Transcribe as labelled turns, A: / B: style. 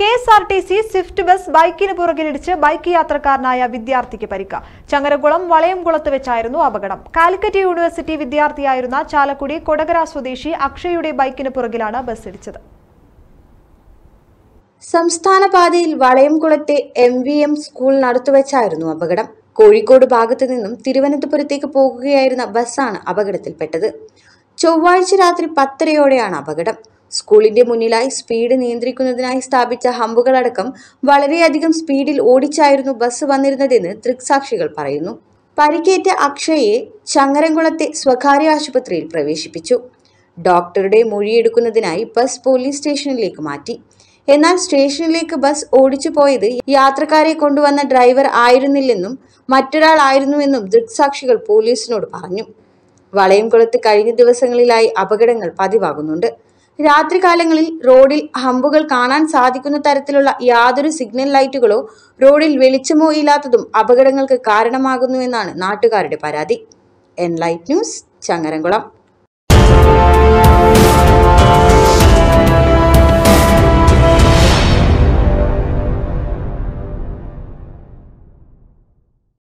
A: K S R T C Swift bus ബൈക്കിന് പുറകിലിടിച്ച് bike യാത്രക്കാരനായ വിദ്യാർത്ഥിക്ക് പരിക്ക ചങ്ങരകുളം വളയംകുളത്ത് വെച്ചായിരുന്നു അപകടം കാലിക്കറ്റ് യൂണിവേഴ്സിറ്റി വിദ്യാർത്ഥിയായിരുന്ന ചാലക്കുടി കൊടകര സ്വദേശി അക്ഷയുടെ ബൈക്കിന് പുറകിലാണ് ബസ് ഇടിച്ചത്
B: സംസ്ഥാന പാതയിൽ വളയംകുളത്തെ എം വി എം സ്കൂൾ നടത്തുവച്ചായിരുന്നു അപകടം കോഴിക്കോട് ഭാഗത്തു നിന്നും തിരുവനന്തപുരത്തേക്ക് പോകുകയായിരുന്ന ബസ്സാണ് അപകടത്തിൽപ്പെട്ടത് ചൊവ്വാഴ്ച രാത്രി പത്തരയോടെയാണ് അപകടം സ്കൂളിന്റെ മുന്നിലായി സ്പീഡ് നിയന്ത്രിക്കുന്നതിനായി സ്ഥാപിച്ച ഹമ്പുകളടക്കം വളരെയധികം സ്പീഡിൽ ഓടിച്ചായിരുന്നു ബസ് വന്നിരുന്നതെന്ന് ദൃക്സാക്ഷികൾ പറയുന്നു പരിക്കേറ്റ അക്ഷയെ ചങ്ങരംകുളത്തെ സ്വകാര്യ ആശുപത്രിയിൽ പ്രവേശിപ്പിച്ചു ഡോക്ടറുടെ മൊഴിയെടുക്കുന്നതിനായി ബസ് പോലീസ് സ്റ്റേഷനിലേക്ക് മാറ്റി എന്നാൽ സ്റ്റേഷനിലേക്ക് ബസ് ഓടിച്ചു പോയത് യാത്രക്കാരെ കൊണ്ടുവന്ന ഡ്രൈവർ ആയിരുന്നില്ലെന്നും മറ്റൊരാൾ ആയിരുന്നുവെന്നും ദൃക്സാക്ഷികൾ പോലീസിനോട് പറഞ്ഞു വളയംകുളത്ത് കഴിഞ്ഞ ദിവസങ്ങളിലായി അപകടങ്ങൾ പതിവാകുന്നുണ്ട് രാത്രികാലങ്ങളിൽ റോഡിൽ ഹമ്പുകൾ കാണാൻ സാധിക്കുന്ന തരത്തിലുള്ള യാതൊരു സിഗ്നൽ ലൈറ്റുകളോ റോഡിൽ വെളിച്ചമോ ഇല്ലാത്തതും അപകടങ്ങൾക്ക് കാരണമാകുന്നുവെന്നാണ് നാട്ടുകാരുടെ പരാതി എൻ ലൈറ്റ് ന്യൂസ് ചങ്ങരംകുളം